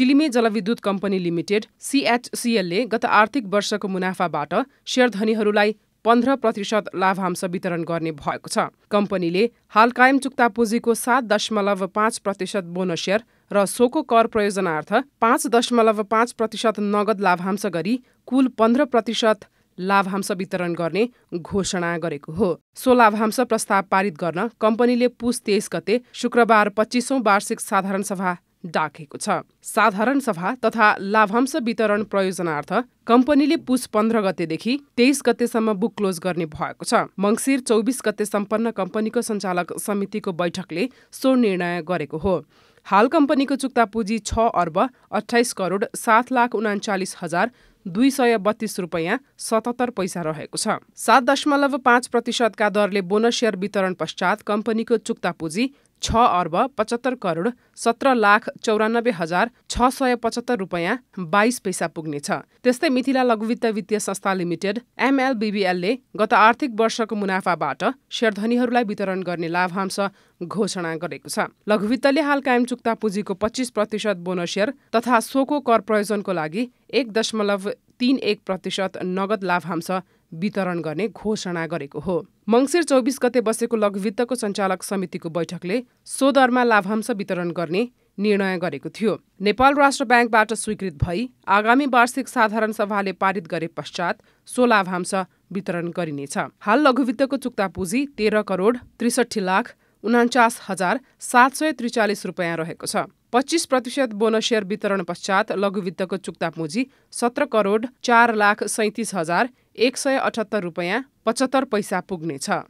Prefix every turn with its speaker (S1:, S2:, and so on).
S1: चिलिमे जलविद्युत company limited सिएचसिएलले गत आर्थिक वर्षको मुनाफाबाट सेयरधनीहरूलाई पन्ध्र प्रतिशत लाभांश वितरण गर्ने भएको छ कम्पनीले हाल कायम चुक्ता पुँजीको सात दशमलव पाँच प्रतिशत बोनस सेयर र सोको कर प्रयोजनार्थ पाँच दशमलव पाँच प्रतिशत नगद लाभांश गरी कुल पन्ध्र प्रतिशत लाभांश वितरण गर्ने घोषणा गरेको हो सो लाभांश प्रस्ताव पारित गर्न कम्पनीले पुस तेइस गते शुक्रबार पच्चिसौँ वार्षिक साधारण सभा डाकेको छ साधारण सभा तथा लाभांश वितरण प्रयोजनार्थ कम्पनीले पुस पन्ध्र गतेदेखि तेइस गतेसम्म बुक क्लोज गर्ने भएको छ मङ्सिर चौबिस गते सम्पन्न कम्पनीको सञ्चालक समितिको बैठकले सो निर्णय गरेको हो हाल कम्पनीको चुक्ता पुँजी छ अर्ब अठाइस करोड सात लाख उनाचालिस हजार दुई सय बत्तीस रुपियाँ सतहत्तर पैसा रहेको छ सात दशमलव पाँच प्रतिशतका दरले बोनस सेयर वितरण पश्चात कम्पनीको चुक्ता पुँजी छ अर्ब पचहत्तर करोड सत्र लाख चौरानब्बे हजार छ सय पचहत्तर रुपियाँ बाइस पैसा पुग्नेछ त्यस्तै मिथिला लघुवित्त वित्तीय संस्था लिमिटेड एमएलबिबिएलले गत आर्थिक वर्षको मुनाफाबाट सेयरधनीहरूलाई वितरण गर्ने लाभांश घोषणा गरेको छ लघुवित्तले हाल कायम चुक्ता पुँजीको पच्चिस प्रतिशत बोनस सेयर तथा सोको कर प्रयोजनको लागि एक दशमलव तीन एक प्रतिशत नगद लाभांश वितरण गर्ने घोषणा गरेको हो मङ्सिर चौबिस गते बसेको लघुवित्तको सञ्चालक समितिको बैठकले सो दरमा लाभांश वितरण गर्ने निर्णय गरेको थियो नेपाल राष्ट्र ब्याङ्कबाट स्वीकृत भई आगामी वार्षिक साधारण सभाले पारित गरे पश्चात सो लाभांश वितरण गरिनेछ हाल लघुवित्तको चुक्ता पुँजी तेह्र करोड त्रिसठी लाख उनान्चास हजार सात सय त्रिचालिस रुपियाँ रहेको छ पच्चिस प्रतिशत बोनस सेयर वितरण पश्चात लघुवित्तको चुक्ता पुँजी सत्र करोड चार लाख सैतिस हजार एक सय अठहत्तर रुपियाँ पचहत्तर पैसा पुग्नेछ